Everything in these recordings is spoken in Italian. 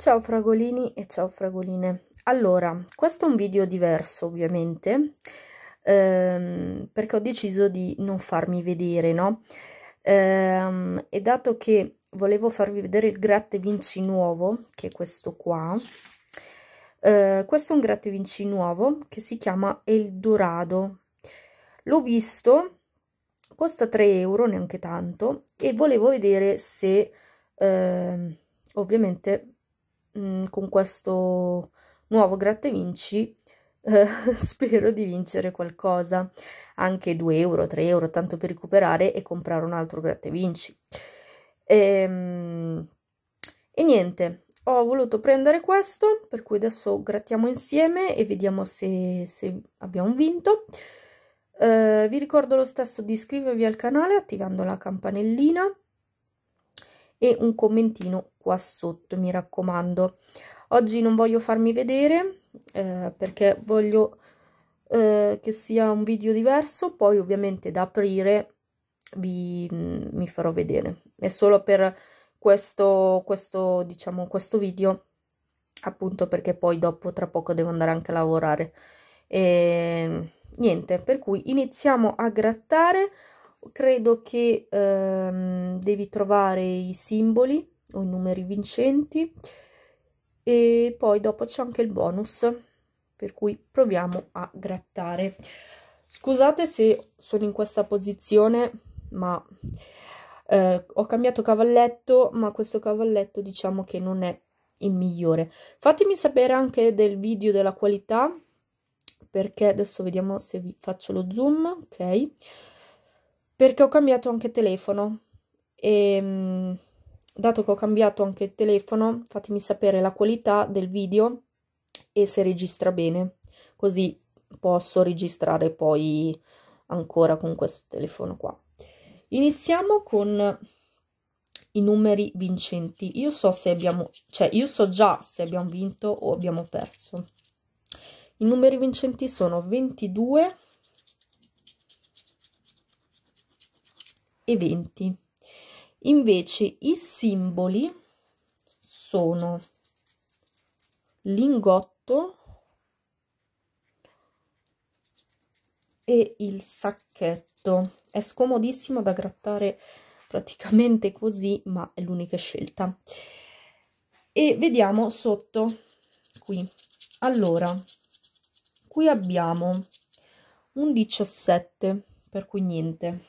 Ciao fragolini e ciao fragoline. Allora, questo è un video diverso ovviamente, ehm, perché ho deciso di non farmi vedere, no? Ehm, e dato che volevo farvi vedere il gratte vinci nuovo, che è questo qua, eh, questo è un gratte vinci nuovo che si chiama El Dorado. L'ho visto, costa 3 euro, neanche tanto, e volevo vedere se... Eh, ovviamente Mm, con questo nuovo grattavinci eh, spero di vincere qualcosa, anche 2 euro, 3 euro, tanto per recuperare e comprare un altro grattavinci. E, ehm, e niente, ho voluto prendere questo, per cui adesso grattiamo insieme e vediamo se, se abbiamo vinto. Eh, vi ricordo lo stesso di iscrivervi al canale attivando la campanellina e un commentino qua sotto, mi raccomando. Oggi non voglio farmi vedere eh, perché voglio eh, che sia un video diverso, poi ovviamente da aprire vi, mm, mi farò vedere. È solo per questo, questo, diciamo, questo video, appunto perché poi dopo tra poco devo andare anche a lavorare. E ehm, niente, per cui iniziamo a grattare credo che ehm, devi trovare i simboli o i numeri vincenti e poi dopo c'è anche il bonus per cui proviamo a grattare scusate se sono in questa posizione ma eh, ho cambiato cavalletto ma questo cavalletto diciamo che non è il migliore fatemi sapere anche del video della qualità perché adesso vediamo se vi faccio lo zoom ok perché ho cambiato anche telefono e ehm, dato che ho cambiato anche il telefono fatemi sapere la qualità del video e se registra bene così posso registrare poi ancora con questo telefono qua iniziamo con i numeri vincenti io so se abbiamo cioè io so già se abbiamo vinto o abbiamo perso i numeri vincenti sono 22 e 20 invece i simboli sono lingotto e il sacchetto è scomodissimo da grattare praticamente così ma è l'unica scelta e vediamo sotto qui allora qui abbiamo un 17 per cui niente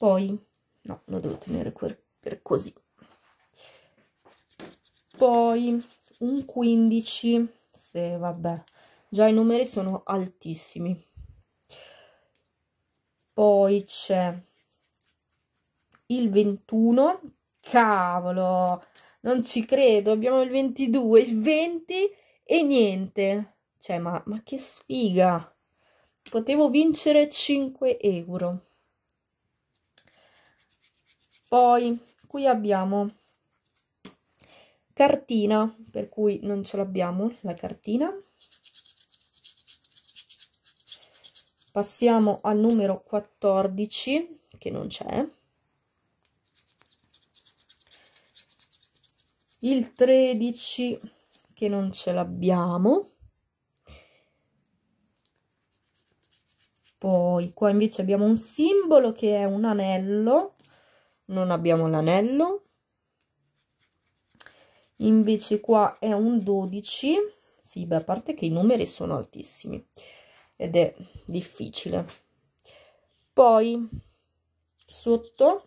poi no, lo devo tenere per così poi un 15 se vabbè già i numeri sono altissimi poi c'è il 21 cavolo non ci credo abbiamo il 22 il 20 e niente cioè ma, ma che sfiga potevo vincere 5 euro poi qui abbiamo cartina per cui non ce l'abbiamo la cartina passiamo al numero 14 che non c'è il 13 che non ce l'abbiamo poi qua invece abbiamo un simbolo che è un anello non abbiamo l'anello invece qua è un 12 sì beh a parte che i numeri sono altissimi ed è difficile poi sotto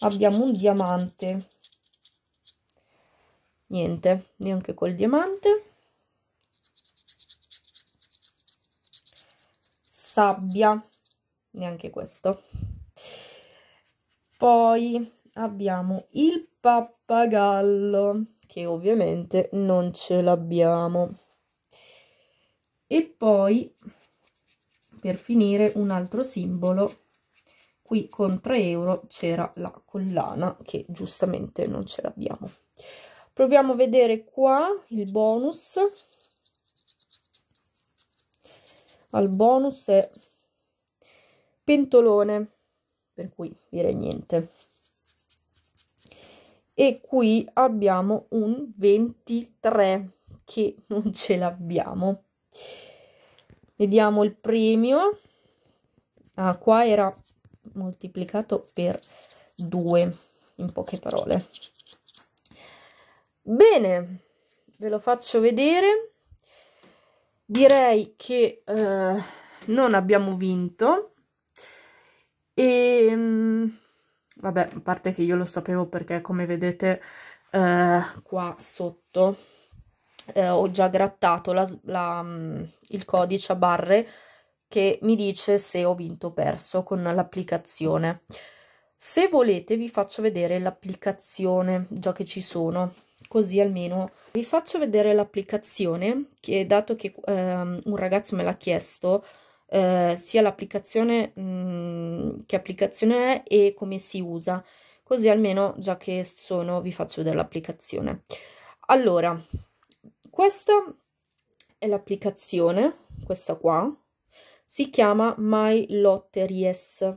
abbiamo un diamante niente neanche col diamante sabbia neanche questo poi abbiamo il pappagallo, che ovviamente non ce l'abbiamo. E poi, per finire, un altro simbolo. Qui con 3 euro c'era la collana, che giustamente non ce l'abbiamo. Proviamo a vedere qua il bonus. Al bonus è pentolone per cui direi niente. E qui abbiamo un 23 che non ce l'abbiamo. Vediamo il premio. Ah, qua era moltiplicato per 2, in poche parole. Bene, ve lo faccio vedere. Direi che eh, non abbiamo vinto. E e, ehm, vabbè, a parte che io lo sapevo perché come vedete eh, qua sotto eh, ho già grattato la, la, mm, il codice a barre che mi dice se ho vinto o perso con l'applicazione. Se volete vi faccio vedere l'applicazione già che ci sono, così almeno vi faccio vedere l'applicazione che dato che eh, un ragazzo me l'ha chiesto eh, sia l'applicazione mh, mhmm, che applicazione è e come si usa, così almeno già che sono vi faccio vedere l'applicazione. Allora, questa è l'applicazione, questa qua, si chiama My Lotteries.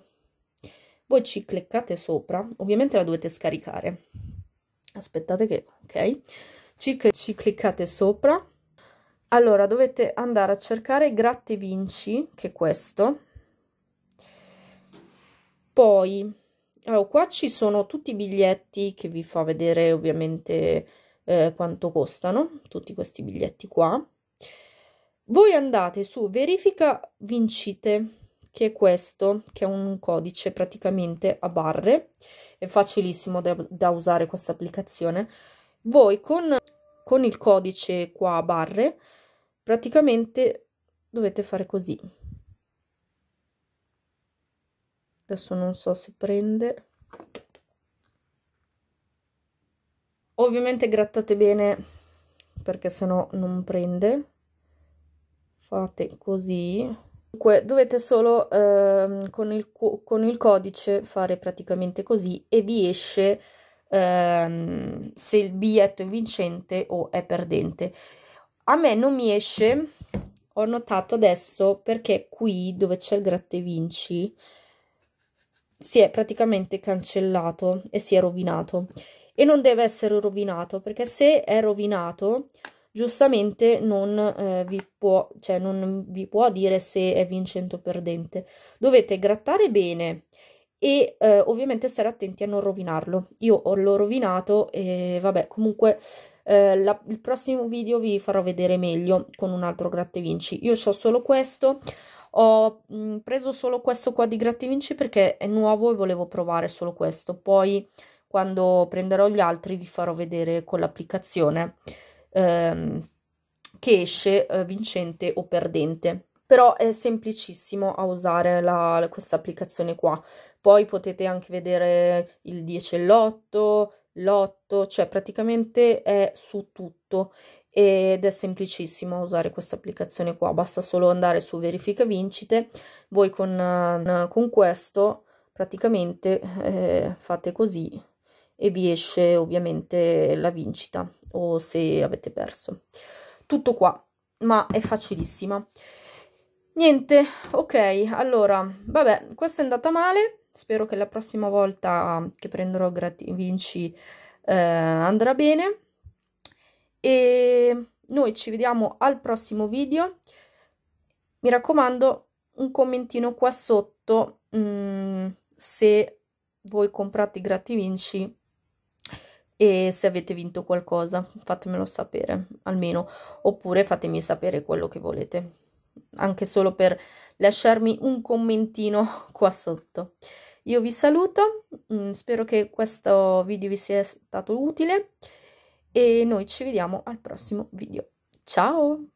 Voi ci cliccate sopra, ovviamente la dovete scaricare. Aspettate che, ok? Ci, ci cliccate sopra allora dovete andare a cercare gratte vinci che è questo poi allora, qua ci sono tutti i biglietti che vi fa vedere ovviamente eh, quanto costano tutti questi biglietti qua voi andate su verifica vincite che è questo che è un codice praticamente a barre è facilissimo da, da usare questa applicazione voi con, con il codice qua a barre praticamente dovete fare così adesso non so se prende ovviamente grattate bene perché sennò non prende fate così comunque dovete solo eh, con, il, con, il, codice fare praticamente così e vi esce eh, se il biglietto è vincente o è perdente a me non mi esce ho notato adesso perché qui dove c'è il gratte vinci si è praticamente cancellato e si è rovinato e non deve essere rovinato perché se è rovinato giustamente non, eh, vi può, cioè non vi può dire se è vincente o perdente dovete grattare bene e eh, ovviamente stare attenti a non rovinarlo io l'ho rovinato e vabbè comunque eh, la, il prossimo video vi farò vedere meglio con un altro gratte vinci io ho solo questo ho mm, preso solo questo qua di gratte vinci perché è nuovo e volevo provare solo questo poi quando prenderò gli altri vi farò vedere con l'applicazione ehm, che esce eh, vincente o perdente però è semplicissimo a usare la, questa applicazione qua poi potete anche vedere il 10 e l'8 lotto, cioè praticamente è su tutto ed è semplicissimo usare questa applicazione qua, basta solo andare su verifica vincite, voi con, eh, con questo praticamente eh, fate così e vi esce ovviamente la vincita o se avete perso. Tutto qua, ma è facilissima. Niente, ok, allora, vabbè, questa è andata male, spero che la prossima volta che prenderò gratis vinci eh, andrà bene e noi ci vediamo al prossimo video mi raccomando un commentino qua sotto mh, mm, se voi comprate i Vinci e se avete vinto qualcosa fatemelo sapere almeno oppure fatemi sapere quello che volete anche solo per lasciarmi un commentino qua sotto io vi saluto, mm, spero che questo video vi sia stato utile e noi ci vediamo al prossimo video. Ciao!